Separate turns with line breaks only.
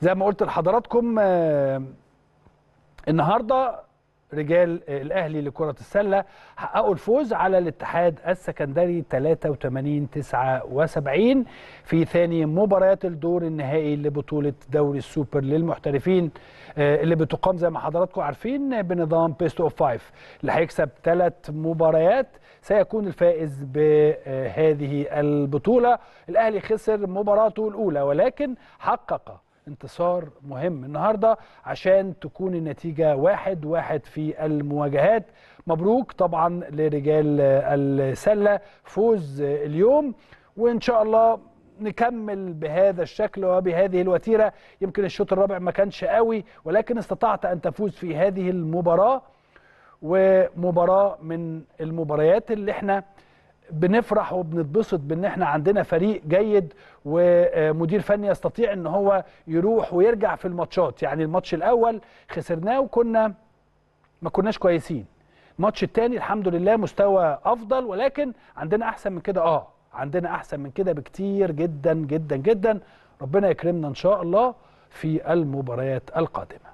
زي ما قلت لحضراتكم آه، النهارده رجال الاهلي لكره السله حققوا الفوز على الاتحاد السكندري 83 79 في ثاني مباريات الدور النهائي لبطوله دوري السوبر للمحترفين آه، اللي بتقام زي ما حضراتكم عارفين بنظام بيست اوف فايف اللي هيكسب ثلاث مباريات سيكون الفائز بهذه البطوله الاهلي خسر مباراته الاولى ولكن حقق انتصار مهم النهارده عشان تكون النتيجه واحد واحد في المواجهات مبروك طبعا لرجال السله فوز اليوم وان شاء الله نكمل بهذا الشكل وبهذه الوتيره يمكن الشوط الرابع ما كانش قوي ولكن استطعت ان تفوز في هذه المباراه ومباراه من المباريات اللي احنا بنفرح وبنتبسط بان احنا عندنا فريق جيد ومدير فني يستطيع ان هو يروح ويرجع في الماتشات يعني الماتش الاول خسرناه وكنا ما كناش كويسين الماتش الثاني الحمد لله مستوى افضل ولكن عندنا احسن من كده اه عندنا احسن من كده بكتير جدا جدا جدا ربنا يكرمنا ان شاء الله في المباريات القادمه